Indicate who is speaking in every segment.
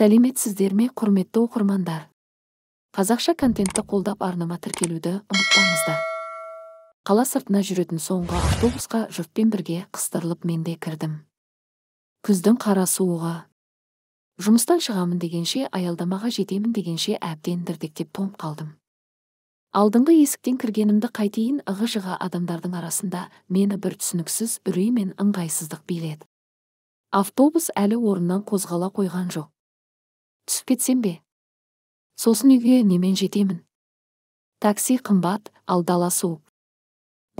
Speaker 1: сәлеметсіздер ме құрметті оқырмандар қазақша контентті қолдап арнама тіркелуді ұмытпаңыздар қала сыртына жүретін соңғы автобусқа жұртпен бірге қыстырылып мен де кірдім күздің қара суығы жұмыстан шығамын дегенше аялдамаға жетемін дегенше әбден дірдектеп тоңып қалдым алдыңғы есіктен кіргенімді қайтейін ығы жыға адамдардың арасында мені бір түсініксіз үрей мен ыңғайсыздық биледі автобус әлі орнынан қозғала қойған жоқ түсіп кетсем бе сосын үйге немен жетемін такси қымбат ал дала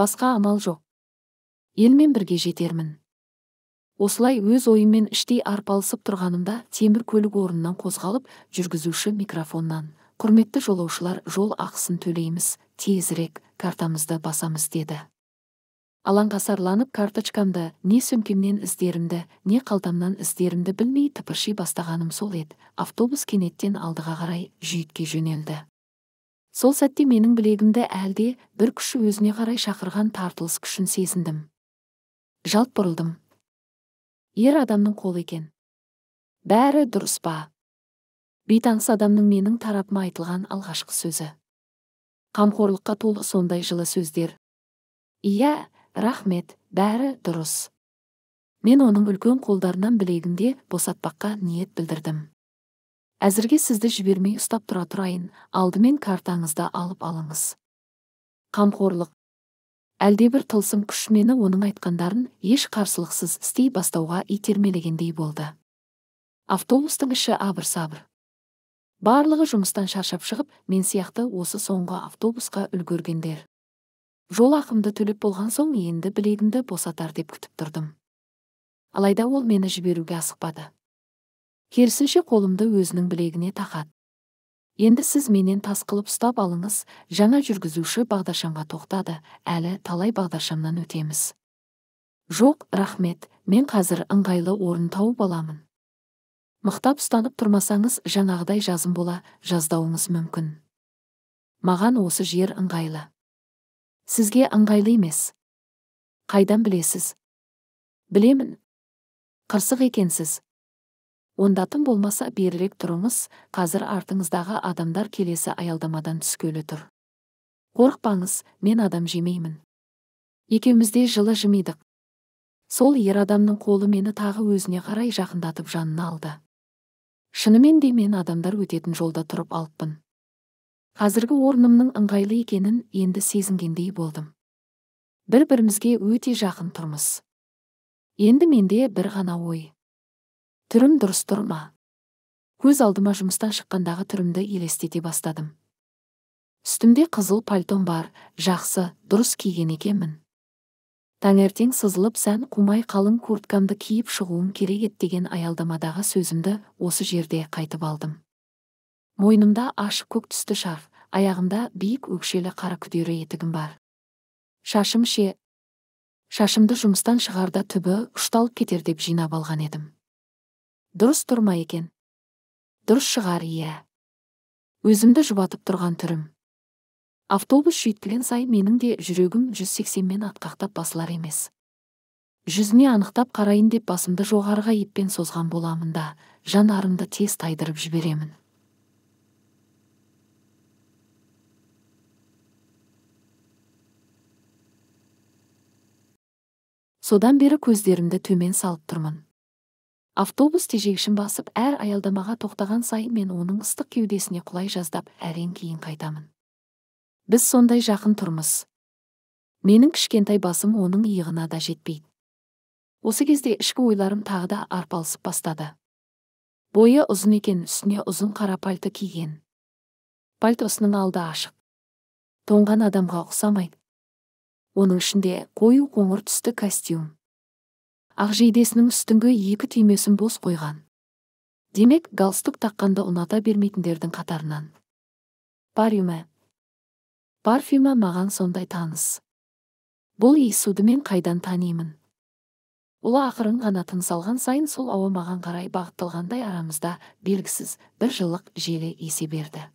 Speaker 1: басқа амал жоқ елмен бірге жетермін осылай өз ойыммен іштей арпалысып тұрғанымда темір көлік орнынан қозғалып жүргізуші микрофоннан құрметті жолаушылар жол ақысын төлейміз тезірек картамызды басамыз деді алаңғасарланып карточкамды не сөмкемнен іздерімді не қалтамнан іздерімді білмей тыпырши бастағаным сол еді автобус кенеттен алдыға қарай жүйітке жөнелді сол сәтте менің білегімді әлде бір күші өзіне қарай шақырған тартылыс күшін сезіндім жалт бұрылдым ер адамның қолы екен бәрі дұрыс па бейтаныс адамның менің тарапыма айтылған алғашқы сөзі қамқорлыққа толы сондай жылы сөздер иә рахмет бәрі дұрыс мен оның үлкен қолдарынан білегінде босатпаққа ниет білдірдім әзірге сізді жібермей ұстап тұра тұрайын алдымен картаңызды алып алыңыз қамқорлық әлдебір тылсым күш мені оның айтқандарын еш қарсылықсыз істей бастауға итермелегендей болды автобустың іші абыр сабыр барлығы жұмыстан шаршап шығып мен сияқты осы соңғы автобусқа үлгергендер жол ақымды төлеп болған соң енді білегімді босатар деп күтіп тұрдым алайда ол мені жіберуге асықпады керісінше қолымды өзінің білегіне тақат енді сіз менен тас қылып ұстап алыңыз жаңа жүргізуші бағдаршамға тоқтады әлі талай бағдаршамнан өтеміз жоқ рахмет мен қазір ыңғайлы орын тауып аламын мықтап ұстанып тұрмасаңыз жаңағыдай жазым бола жаздауыңыз мүмкін маған осы жер ыңғайлы сізге ыңғайлы емес қайдан білесіз білемін қырсық екенсіз Ондатын болмаса берірек тұрыңыз қазір артыңыздағы адамдар келесі аялдамадан түскелі тұр қорықпаңыз мен адам жемеймін екеуміз де жылы жымидық сол ер адамның қолы мені тағы өзіне қарай жақындатып жанына алды шынымен де мен адамдар өтетін жолда тұрып алыппын қазіргі орнымның ыңғайлы екенін енді сезінгендей болдым бір бірімізге өте жақын тұрмыз енді менде бір ғана ой түрім дұрыс тұр ма көз алдыма жұмыстан шыққандағы түрімді елестете бастадым үстімде қызыл пальтом бар жақсы дұрыс киген екенмін таңертең сызылып сән қумай қалың курткамды киіп шығуым керек еді деген аялдамадағы сөзімді осы жерде қайтып алдым мойнымда ашық көк түсті шарф аяғымда биік өкшелі қара күдері етігім бар шашым ше шашымды жұмыстан шығарда түбі ұшталып кетер деп жинап алған едім дұрыс тұр ма екен дұрыс шығар иә өзімді жұбатып тұрған түрім автобус жүйткілен сай менің де жүрегім 180-мен атқақтап басылар емес жүзіне анықтап қарайын деп басымды жоғарыға еппен созған боламын да арымды тез тайдырып жіберемін содан бері көздерімді төмен салып тұрмын автобус тежегішін басып әр аялдамаға тоқтаған сайын мен оның ыстық кеудесіне құлай жаздап әрең кейін қайтамын біз сондай жақын тұрмыз менің кішкентай басым оның иығына да жетпейді осы кезде ішкі ойларым тағы да арпалысып бастады бойы ұзын екен үстіне ұзын қара пальто киген пальтосының алды ашық тоңған адамға ұқсамайды оның ішінде қою қоңыр түсті костюм ақ жейдесінің үстіңгі екі түймесін бос қойған демек галстук таққанды ұната бермейтіндердің қатарынан парюме парфюма маған сондай таныс бұл иісуді мен қайдан танимын ол ақырын ғана тыныс алған сайын сол ауа маған қарай бағытталғандай арамызда белгісіз бір жылық желі есе берді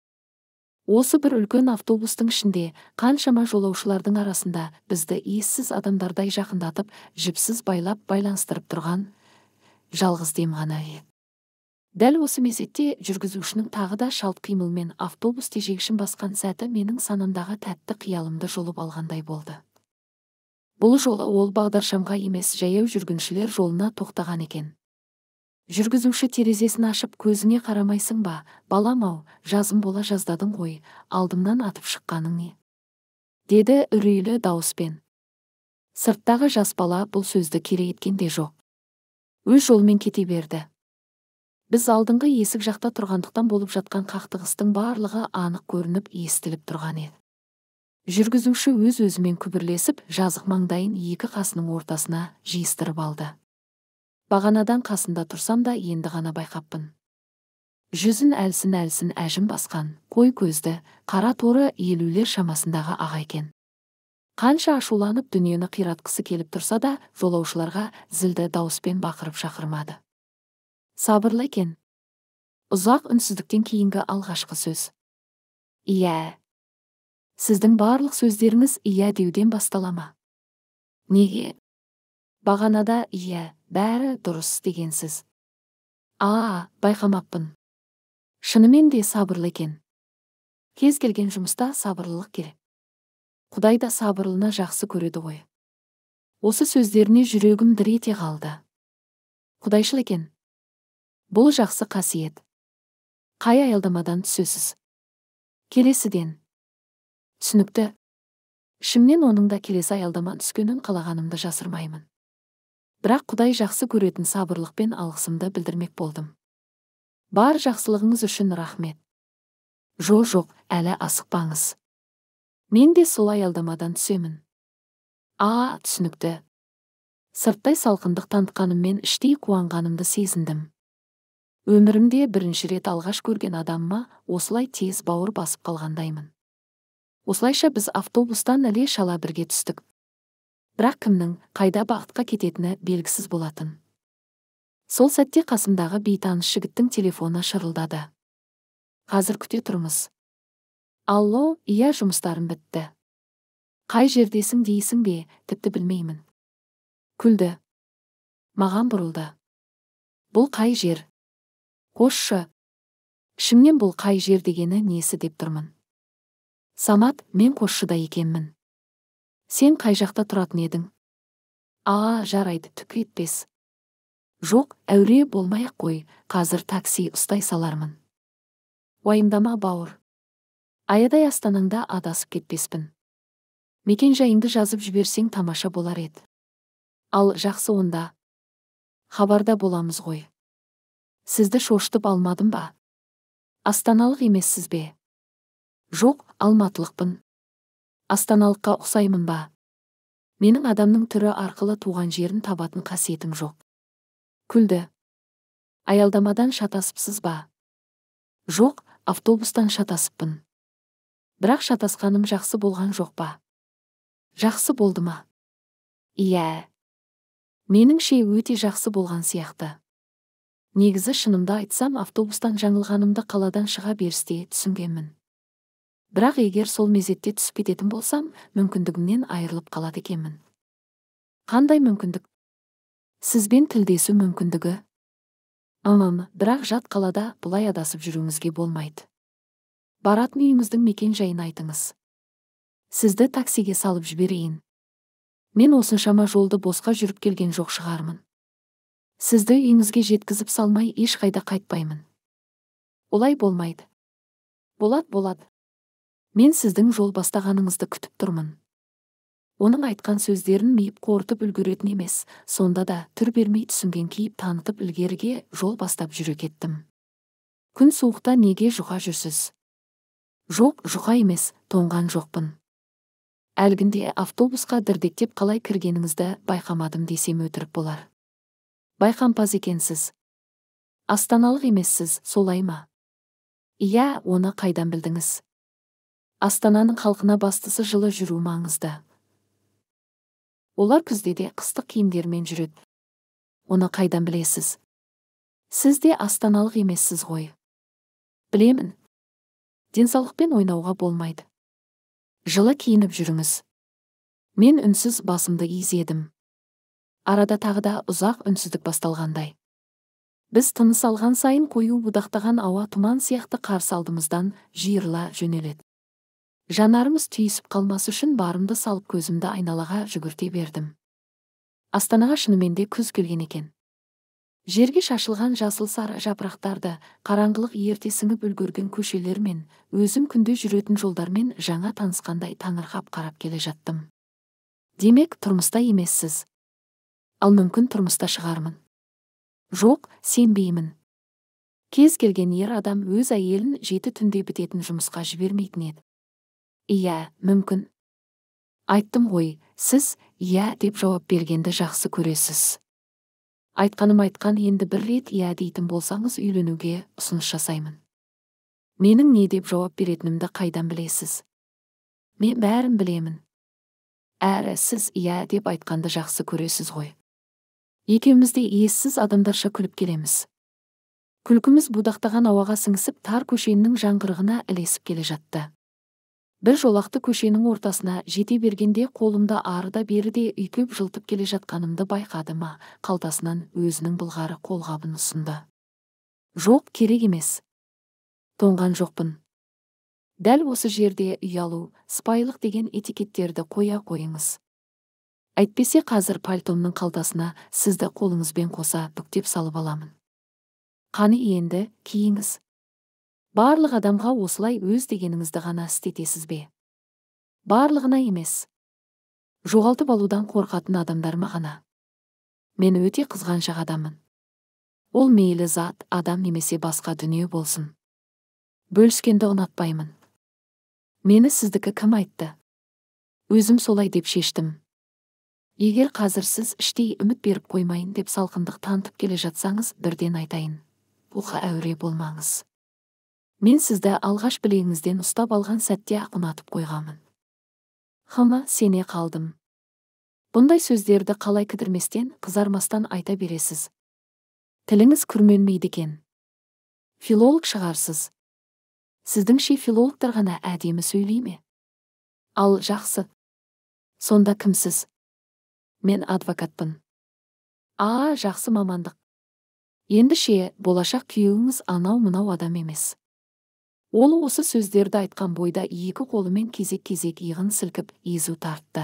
Speaker 1: осы бір үлкен автобустың ішінде қаншама жолаушылардың арасында бізді иіссіз адамдардай жақындатып жіпсіз байлап байланыстырып тұрған жалғыз дем ғана дәл осы мезетте жүргізушінің тағы да шалт қимылмен автобус тежегішін басқан сәті менің санамдағы тәтті қиялымды жұлып алғандай болды бұл жолы ол бағдаршамға емес жаяу жүргіншілер жолына тоқтаған екен жүргізуші терезесін ашып көзіне қарамайсың ба балам ау жазым бола жаздадың ғой алдымнан атып шыққаның не деді үрейлі дауыспен сырттағы жас бала бұл сөзді керек еткен де жоқ өз жолымен кете берді біз алдыңғы есік жақта тұрғандықтан болып жатқан қақтығыстың барлығы анық көрініп естіліп тұрған еді жүргізуші өз өзімен күбірлесіп жазық маңдайын екі қасының ортасына жиыстырып алды бағанадан қасында тұрсам да енді ғана байқаппын жүзін әлсін әлсін әжім басқан қой көзді қара торы елулер шамасындағы аға екен қанша ашуланып дүниені қиратқысы келіп тұрса да жолаушыларға зілді дауыспен бақырып шақырмады сабырлы екен ұзақ үнсіздіктен кейінгі алғашқы сөз иә сіздің барлық сөздеріңіз иә деуден бастала ма неге бағанада иә бәрі дұрыс дегенсіз а байқамаппын шынымен де сабырлы екен кез келген жұмыста сабырлылық керек құдай да сабырлыны жақсы көреді ғой осы сөздеріне жүрегім дір ете қалды құдайшыл екен бұл жақсы қасиет қай аялдамадан түсесіз келесіден түсінікті ішімнен оның да келесі аялдама түскенін қалағанымды жасырмаймын бірақ құдай жақсы көретін сабырлықпен алғысымды білдірмек болдым бар жақсылығыңыз үшін рахмет жо жоқ әлі асықпаңыз мен де сол аялдамадан түсемін а түсінікті сырттай салқындық танытқаныммен іштей қуанғанымды сезіндім өмірімде бірінші рет алғаш көрген адамыма осылай тез бауыр басып қалғандаймын осылайша біз автобустан іле шала бірге түстік бірақ кімнің қайда бақытқа кететіні белгісіз болатын сол сәтте қасымдағы бейтаныс жігіттің телефоны шырылдады қазір күте тұрмыз алло иә жұмыстарым бітті қай жердесің дейсің бе тіпті білмеймін күлді маған бұрылды бұл қай жер қосшы ішімнен бұл қай жер дегені несі деп тұрмын самат мен қосшыда екенмін сен қай жақта тұратын едің а жарайды түк етпес жоқ әуре болмай қой қазір такси ұстай салармын уайымдама бауыр аядай астанаңда адасып кетпеспін мекен жайынды жазып жіберсең тамаша болар еді ал жақсы онда хабарда боламыз ғой сізді шоштып алмадым ба астаналық емессіз бе жоқ алматылықпын астаналыққа ұқсаймын ба менің адамның түрі арқылы туған жерін табатын қасиетім жоқ күлді аялдамадан шатасыпсыз ба жоқ автобустан шатасыппын бірақ шатасқаным жақсы болған жоқ па жақсы болды ма иә меніңше өте жақсы болған сияқты негізі шынымды айтсам автобустан жаңылғанымды қаладан шыға берісте түсінгенмін бірақ егер сол мезетте түсіп кететін болсам мүмкіндігімнен айырылып қалады екенмін қандай мүмкіндік сізбен тілдесу мүмкіндігі ымым бірақ жат қалада бұлай адасып жүруіңізге болмайды баратын үйіңіздің мекен жайын айтыңыз сізді таксиге салып жіберейін мен осыншама жолды босқа жүріп келген жоқ шығармын сізді үйіңізге жеткізіп салмай ешқайда қайтпаймын олай болмайды болат болады мен сіздің жол бастағаныңызды күтіп тұрмын оның айтқан сөздерін миып қорытып үлгеретін емес сонда да түр бермей түсінген кейіп танытып ілгеріге жол бастап жүре кеттім күн суықта неге жұқа жүрсіз жоқ жұқа емес тоңған жоқпын әлгінде автобусқа дірдектеп қалай кіргеніңізді байқамадым десем өтірік болар байқампаз екенсіз астаналық емессіз солай ма иә оны қайдан білдіңіз астананың халқына бастысы жылы жүру маңызды олар күзде де қыстық киімдермен жүреді оны қайдан білесіз сіз де астаналық емессіз ғой білемін денсаулықпен ойнауға болмайды жылы киініп жүріңіз мен үнсіз басымды изедім арада тағы да ұзақ үнсіздік басталғандай біз тыныс алған сайын қою будақтаған ауа тұман сияқты қарсы алдымыздан жиырыла жөнеледі жанарымыз түйісіп қалмас үшін барымды салып көзімді айналаға жүгірте бердім астанаға шынымен де күз келген екен жерге шашылған жасыл сары жапырақтарды қараңғылық ерте сіңіп үлгерген көшелермен өзім күнде жүретін жолдармен жаңа танысқандай таңырқап қарап келе жаттым демек тұрмыста емессіз ал мүмкін тұрмыста шығармын жоқ сенбеймін кез келген ер адам өз әйелін жеті түнде бітетін жұмысқа жібермейтін еді иә мүмкін айттым ғой сіз иә деп жауап бергенді жақсы көресіз айтқаным айтқан енді бір рет иә дейтін болсаңыз үйленуге ұсыныс жасаймын менің не деп жауап беретінімді қайдан білесіз мен бәрін білемін әрі сіз иә деп айтқанды жақсы көресіз ғой екеуміз де ессіз адамдарша күліп келеміз күлкіміз будақтаған ауаға сіңісіп тар көшенің жаңғырығына ілесіп келе жатты бір жолақты көшенің ортасына жете бергенде қолымда арыда беріде үйтіп жылтып келе жатқанымды байқады ма қалтасынан өзінің былғары қолғабын ұсынды жоқ керек емес тоңған жоқпын дәл осы жерде ұялу сыпайылық деген этикеттерді қоя қойыңыз әйтпесе қазір пальтомның қалтасына сізді қолыңызбен қоса бүктеп салып аламын қаны енді киіңіз барлық адамға осылай өз дегеніңізді ғана істетесіз бе барлығына емес жоғалтып алудан қорқатын адамдарыма ғана мен өте қызғаншақ адаммын ол мейлі зат адам немесе басқа дүние болсын бөліскенді ұнатпаймын мені сіздікі кім айтты өзім солай деп шештім егер қазір сіз іштей үміт беріп қоймайын деп салқындық танытып келе жатсаңыз бірден айтайын бұлға әуре болмаңыз мен сізді алғаш білегіңізден ұстап алған сәтте ақ ұнатып қойғанмын хма сене қалдым бұндай сөздерді қалай кідірместен қызармастан айта бересіз тіліңіз күрменмейді екен филолог шығарсыз сіздіңше филологтар ғана әдемі сөйлей ме ал жақсы сонда кімсіз мен адвокатпын а жақсы мамандық ше болашақ күйеуіңіз анау мынау адам емес ол осы сөздерді айтқан бойда екі қолымен кезек кезек иығын сілкіп езу тартты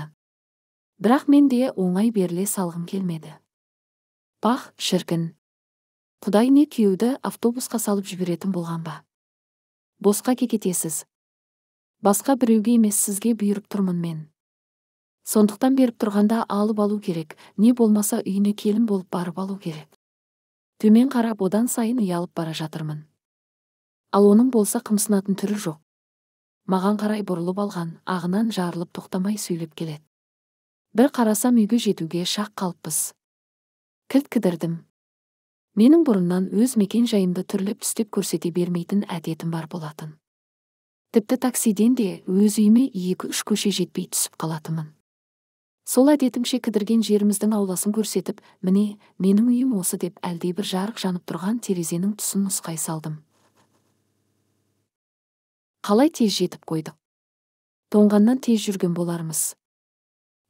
Speaker 1: бірақ мен де оңай беріле салғым келмеді пах шіркін құдай не күйеуді автобусқа салып жіберетін болған ба босқа кекетесіз басқа біреуге емес сізге бұйырып тұрмын мен сондықтан беріп тұрғанда алып алу керек не болмаса үйіне келін болып барып алу керек төмен қарап одан сайын ұялып бара жатырмын ал оның болса қымсынатын түрі жоқ маған қарай бұрылып алған ағынан жарылып тоқтамай сөйлеп келеді бір қарасам үйге жетуге шақ қалыппыз кілт кідірдім менің бұрыннан өз мекен жайымды түрліп түстеп көрсете бермейтін әдетім бар болатын тіпті таксиден де өз үйіме екі үш көше жетпей түсіп қалатынмын сол әдетімше кідірген жеріміздің ауласын көрсетіп міне менің үйім осы деп әлдебір жарық жанып тұрған терезенің тұсын нұсқай салдым қалай тез жетіп қойдық тоңғаннан тез жүрген болармыз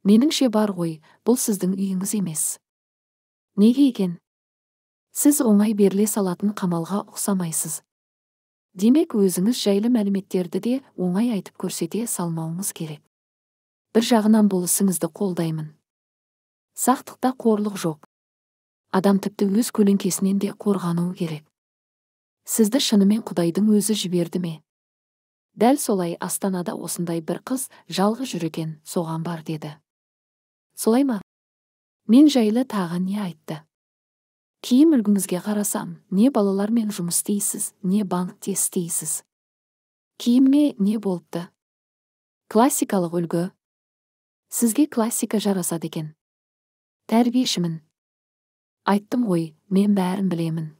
Speaker 1: меніңше бар ғой бұл сіздің үйіңіз емес неге екен сіз оңай беріле салатын қамалға ұқсамайсыз демек өзіңіз жайлы мәліметтерді де оңай айтып көрсете салмауыңыз керек бір жағынан бұл ісіңізді қолдаймын сақтықта қорлық жоқ адам тіпті өз көлеңкесінен де қорғануы керек сізді шынымен құдайдың өзі жіберді ме дәл солай астанада осындай бір қыз жалғыз жүр екен соған бар деді солай ма мен жайлы тағы не айтты киім үлгіңізге қарасам не балалармен жұмыс істейсіз не банкте істейсіз киіміме не болыпты классикалық үлгі сізге классика жарасады екен тәрбиешімін айттым ғой мен бәрін білемін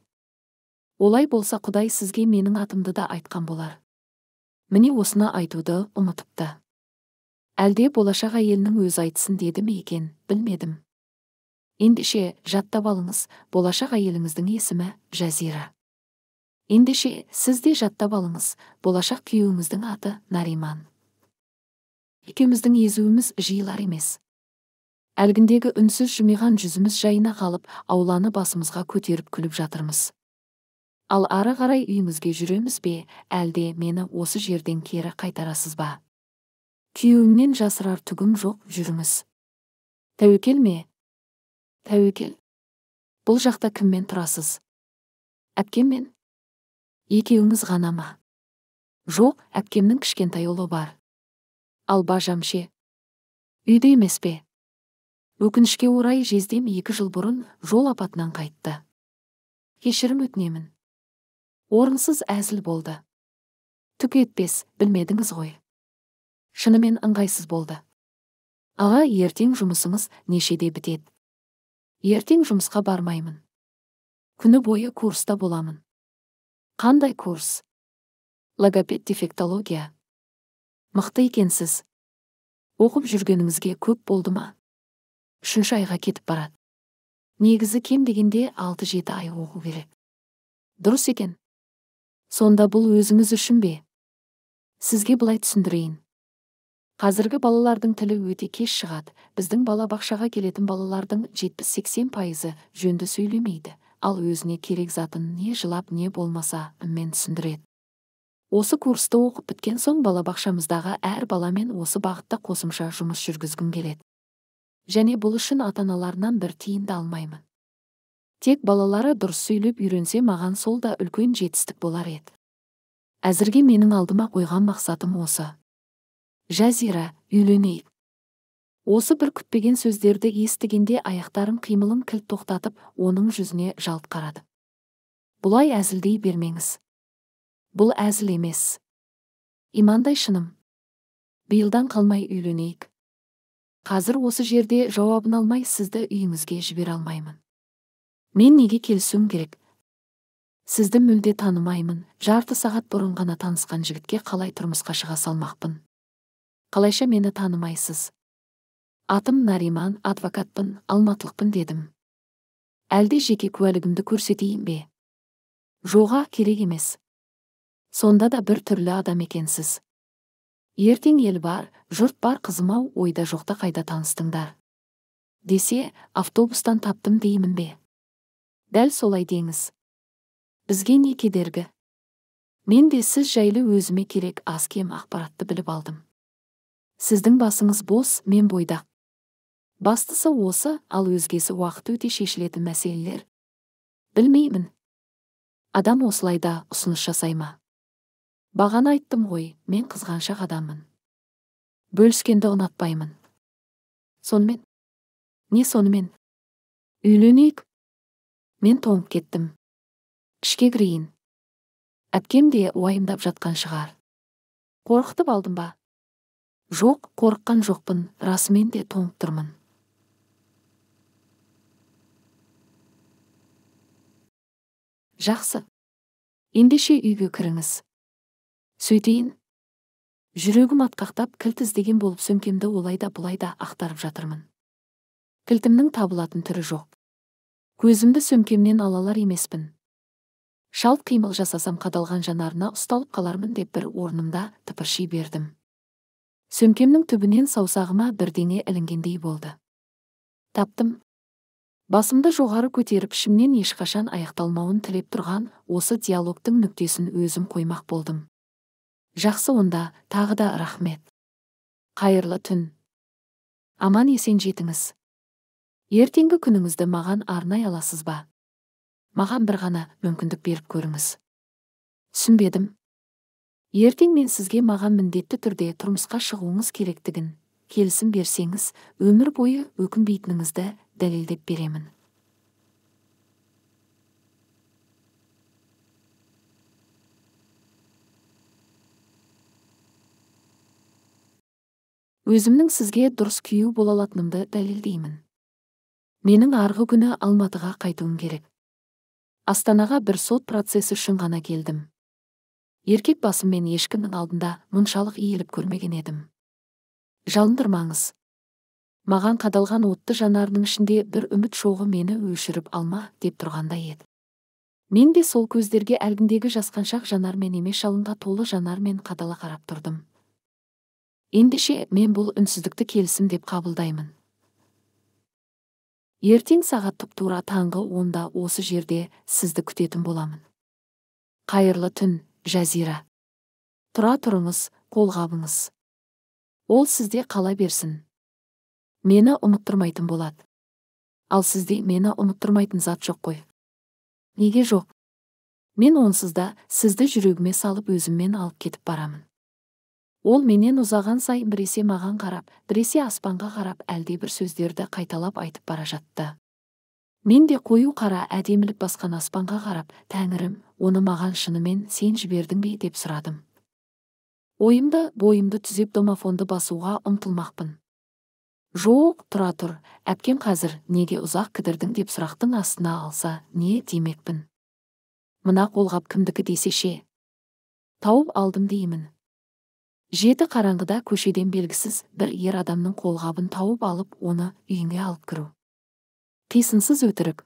Speaker 1: олай болса құдай сізге менің атымды да айтқан болар міне осыны айтуды ұмытыпты әлде болашақ әйелінің өзі айтсын деді ме екен білмедім ендеше жаттап алыңыз болашақ әйеліңіздің есімі жазира ендеше сіз де жаттап алыңыз болашақ күйеуіңіздің аты нариман екеуміздің езуіміз жиылар емес әлгіндегі үнсіз жымиған жүзіміз жайына қалып ауланы басымызға көтеріп күліп жатырмыз ал ары қарай үйімізге жүреміз бе әлде мені осы жерден кері қайтарасыз ба күйеуімнен жасырар түгім жоқ жүріңіз тәуекел ме тәуекел бұл жақта кіммен тұрасыз әпкеммен екеуіңіз ғана ма жоқ әпкемнің кішкентай ұлы бар ал бажам ше үйде емес пе өкінішке орай жездем екі жыл бұрын жол апатынан қайтты кешірім өтінемін орынсыз әзіл болды түк етпес білмедіңіз ғой шынымен ыңғайсыз болды аға ертең жұмысыңыз нешеде бітеді ертең жұмысқа бармаймын күні бойы курста боламын қандай курс логопед дефектология мықты екенсіз оқып жүргеніңізге көп болды ма үшінші айға кетіп барады негізі кем дегенде алты жеті ай оқу керек дұрыс екен сонда бұл өзіңіз үшін бе сізге былай түсіндірейін қазіргі балалардың тілі өте кеш шығады біздің балабақшаға келетін балалардың 70-80 пайызы жөнді сөйлемейді ал өзіне керек затын не жылап не болмаса үнмен түсіндіреді осы курсты оқып біткен соң балабақшамыздағы әр баламен осы бағытта қосымша жұмыс жүргізгім келеді және бұл үшін ата аналарынан бір тиын алмаймын тек балалары дұрыс сөйлеп үйренсе маған сол да үлкен жетістік болар еді әзірге менің алдыма қойған мақсатым осы жазира үйленейік осы бір күтпеген сөздерді естігенде аяқтарым қимылын кілт тоқтатып оның жүзіне жалт қарады бұлай әзілдей бермеңіз бұл әзіл емес имандай шыным биылдан қалмай үйленейік қазір осы жерде жауабын алмай сізді үйіңізге жібере алмаймын мен неге келісуім керек сізді мүлде танымаймын жарты сағат бұрын ғана танысқан жігітке қалай тұрмысқа шыға салмақпын қалайша мені танымайсыз атым нариман адвокатпын алматылықпын дедім әлде жеке куәлігімді көрсетейін бе жоға керек емес сонда да бір түрлі адам екенсіз ертең ел бар жұрт бар қызым ау ойда жоқта қайда таныстыңдар десе автобустан таптым деймін бе дәл солай деңіз бізге не кедергі мен де сіз жайлы өзіме керек аз кем ақпаратты біліп алдым сіздің басыңыз бос мен бойда. бастысы осы ал өзгесі уақыт өте шешілетін мәселелер білмеймін адам осылай да ұсыныс жасай ма бағана айттым ғой мен қызғаншақ адаммын бөліскенді ұнатпаймын сонымен не сонымен үйленейік мен тоңып кеттім ішке кірейін әпкем де уайымдап жатқан шығар қорқытып алдым ба жоқ қорыққан жоқпын расымен де тоңып тұрмын жақсы ендеше үйге кіріңіз сөйтейін жүрегім атқақтап кілт іздеген болып сөмкемді олай да бұлай да ақтарып жатырмын кілтімнің табылатын түрі жоқ көзімді сөмкемнен алалар емеспін шалт қимыл жасасам қадалған жанарына ұсталып қалармын деп бір орнымда тыпырши бердім сөмкемнің түбінен саусағыма бірдеңе ілінгендей болды таптым басымды жоғары көтеріп ішімнен ешқашан аяқталмауын тілеп тұрған осы диалогтың нүктесін өзім қоймақ болдым жақсы онда тағы да рахмет қайырлы түн аман есен жетіңіз ертеңгі күніңізді маған арнай аласыз ба маған бір ғана мүмкіндік беріп көріңіз түсінбедім ертең мен сізге маған міндетті түрде тұрмысқа шығуыңыз керектігін келісім берсеңіз өмір бойы өкінбейтініңізді дәлелдеп беремін өзімнің сізге дұрыс күйеу бола алатынымды дәлелдеймін менің арғы күні алматыға қайтуым керек астанаға бір сот процесі үшін ғана келдім еркек мен ешкімнің алдында мұншалық иіліп көрмеген едім жалындырмаңыз маған қадалған отты жанардың ішінде бір үміт шоғы мені өшіріп алма деп тұрғандай еді мен де сол көздерге әлгіндегі жасқаншақ жанармен емес жалынға толы жанармен қадала қарап тұрдым ендеше мен бұл үнсіздікті келісім деп қабылдаймын ертең сағат тұп тура таңғы онда осы жерде сізді күтетін боламын қайырлы түн жазира тұра тұрыңыз қолғабыңыз ол сізде қала берсін мені ұмыттырмайтын болады ал сізде мені ұмыттырмайтын зат жоқ қой неге жоқ мен онсыз да сізді жүрегіме салып өзіммен алып кетіп барамын ол менен ұзаған сайын біресе маған қарап біресе аспанға қарап әлдебір сөздерді қайталап айтып бара жатты мен де қою қара әдемілік басқан аспанға қарап тәңірім оны маған шынымен сен жібердің бе деп сұрадым ойымды бойымды түзеп домофонды басуға ұмтылмақпын жоқ тұра тұр әпкем қазір неге ұзақ кідірдің деп сұрақтың астына алса не демекпін мына қолғап кімдікі десе тауып алдым деймін жеті қараңғыда көшеден белгісіз бір ер адамның қолғабын тауып алып оны үйіңе алып кіру қисынсыз өтірік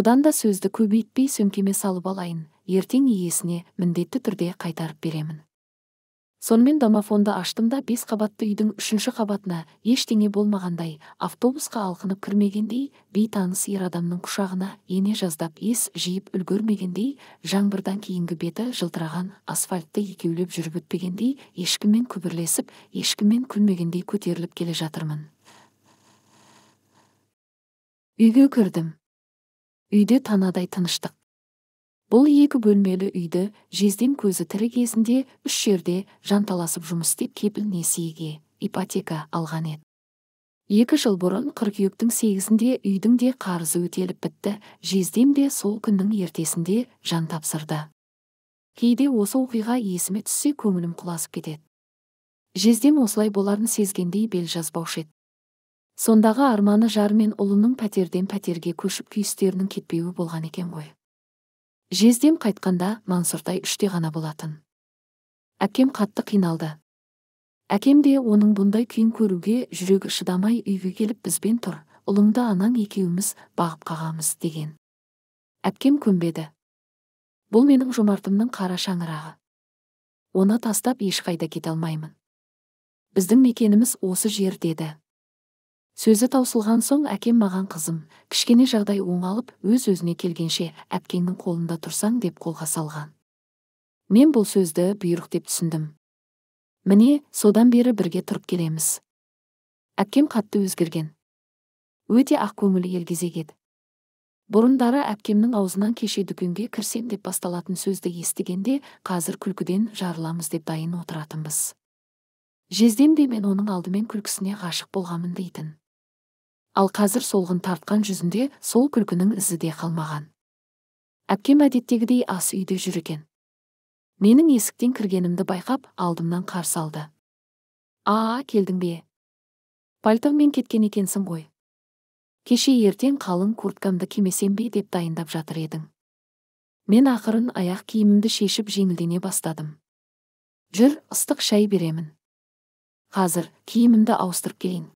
Speaker 1: одан да сөзді көбейтпей сөмкеме салып алайын ертең иесіне міндетті түрде қайтарып беремін сонымен домофонды аштым да бес қабатты үйдің үшінші қабатына ештеңе болмағандай автобусқа алқынып кірмегендей бейтаныс ер адамның құшағына ене жаздап ес жиып үлгермегендей жаңбырдан кейінгі беті жылтыраған асфальтты екеулеп жүріп өтпегендей ешкіммен күбірлесіп ешкіммен күлмегендей көтеріліп келе жатырмын үйге кірдім үйде танадай тыныштық бұл екі бөлмелі үйді Жездем көзі тірі кезінде үш жерде жанталасып жұмыс істеп кепіл несиеге ипотека алған еді екі жыл бұрын қыркүйектің сегізінде үйдің де қарызы өтеліп бітті жездем де сол күннің ертесінде жан тапсырды кейде осы оқиға есіме түссе көңілім құласып кетеді жездем осылай боларын сезгендей бел жазбаушы еді сондағы арманы жары мен ұлының пәтерден пәтерге көшіп күйістерінің кетпеуі болған екен ғой жездем қайтқанда мансұртай үште ғана болатын әкем қатты қиналды әкем де оның бұндай күйін көруге жүрегі шыдамай үйге келіп бізбен тұр ұлыңды анаң екеуміз бағып қағамыз деген әпкем көнбеді бұл менің жомартымның қара шаңырағы оны тастап ешқайда кете алмаймын біздің мекеніміз осы жер деді сөзі таусылған соң әкем маған қызым кішкене жағдай оңалып өз өзіне келгенше әпкеңнің қолында тұрсаң деп қолға салған мен бұл сөзді бұйрық деп түсіндім міне содан бері бірге тұрып келеміз әпкем қатты өзгерген өте ақкөңіл елгезек еді бұрындары әпкемнің аузынан кеше дүкенге кірсем деп басталатын сөзді естігенде қазір күлкіден жарыламыз деп дайын отыратынбыз жездем де мен оның алдымен күлкісіне ғашық болғамын дейтін ал қазір солғын тартқан жүзінде сол күлкінің ізі де қалмаған әпкем әдеттегідей ас үйде жүр екен менің есіктен кіргенімді байқап алдымнан қарсы алды а келдің бе пальтоңмен кеткен екенсің ғой кеше ертең қалың курткамды кимесем бе деп дайындап жатыр едің мен ақырын аяқ киімімді шешіп жеңілдене бастадым жүр ыстық шай беремін қазір киімімді ауыстырып келейін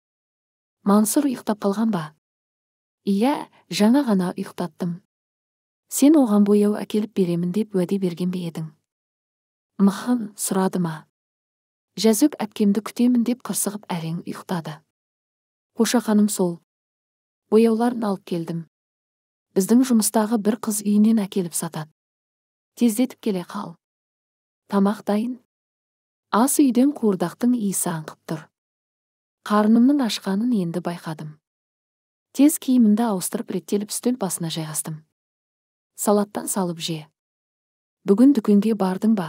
Speaker 1: мансұр ұйықтап қалған ба иә жаңа ғана ұйықтаттым сен оған бояу әкеліп беремін деп уәде берген бе едің мыхын сұрады ма жәзік әпкемді күтемін деп қырсығып әрең ұйықтады қоша сол бояуларын алып келдім біздің жұмыстағы бір қыз үйінен әкеліп сатады тездетіп келе қал тамақ дайын ас үйден қуырдақтың иісі аңқып тұр қарнымның ашқанын енді байқадым тез киімімді ауыстырып реттеліп үстел басына жайғастым салаттан салып же бүгін дүкенге бардың ба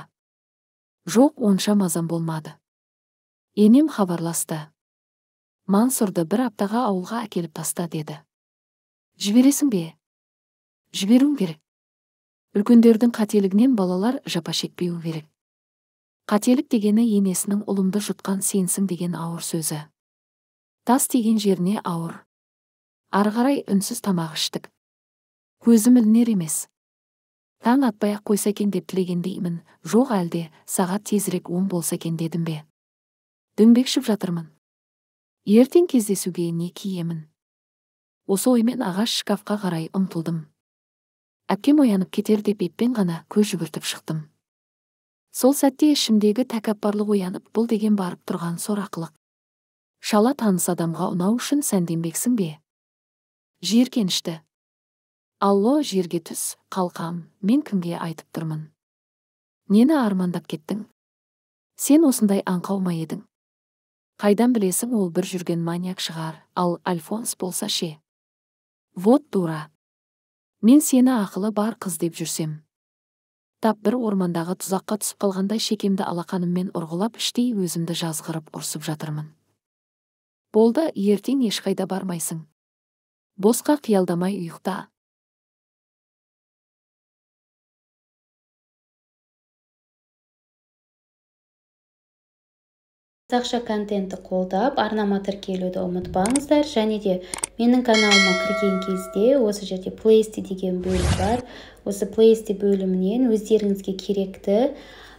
Speaker 1: жоқ онша мазам болмады енем хабарласты мансұрды бір аптаға ауылға әкеліп таста деді жібересің бе жіберуім керек үлкендердің қателігінен балалар жапа шекпеуі керек қателік дегені енесінің ұлымды жұтқан сенсің деген ауыр сөзі тас тиген жеріне ауыр ары қарай үнсіз тамақ іштік көзім ілінер емес таң атпай ақ қойса екен деп тілегендеймін жоқ әлде сағат тезірек он болса екен дедім бе дөңбекшіп жатырмын ертең кездесуге не киемін осы оймен ағаш шкафқа қарай ұмтылдым әпкем оянып кетер деп еппен ғана көз жүгіртіп шықтым сол сәтте ішімдегі тәкаппарлық оянып бұл деген барып тұрған сорақылық шала таныс адамға ұнау үшін сәнденбексің бе жиіркенішті алло жерге түс қалқам мен кімге айтып тұрмын нені армандап кеттің сен осындай аңқау ма едің қайдан білесің ол бір жүрген маньяк шығар ал альфонс болса ше вот дура мен сені ақылы бар қыз деп жүрсем тап бір ормандағы тұзаққа түсіп қалғандай шекемді алақаныммен ұрғылап іштей өзімді жазғырып ұрсып жатырмын болды ертең ешқайда бармайсың босқа қиялдамай ұйықта қазақша контентті қолдап арнама тіркелуді ұмытпаңыздар және де менің каналыма кірген кезде осы жерде плейсти деген бөлім бар осы плейсти бөлімінен өздеріңізге керекті